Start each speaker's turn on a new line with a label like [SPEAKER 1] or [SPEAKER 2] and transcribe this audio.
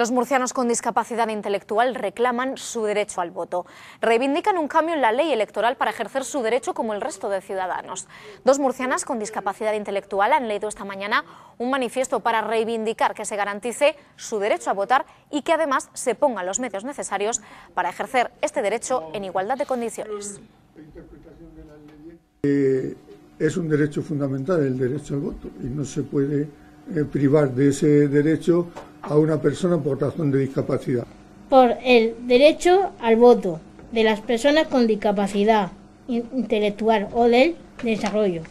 [SPEAKER 1] Los murcianos con discapacidad intelectual reclaman su derecho al voto. Reivindican un cambio en la ley electoral para ejercer su derecho como el resto de ciudadanos. Dos murcianas con discapacidad intelectual han leído esta mañana un manifiesto para reivindicar que se garantice su derecho a votar y que además se pongan los medios necesarios para ejercer este derecho en igualdad de condiciones.
[SPEAKER 2] Eh, es un derecho fundamental el derecho al voto y no se puede eh, privar de ese derecho a una persona por razón de discapacidad.
[SPEAKER 3] Por el derecho al voto de las personas con discapacidad intelectual o del desarrollo.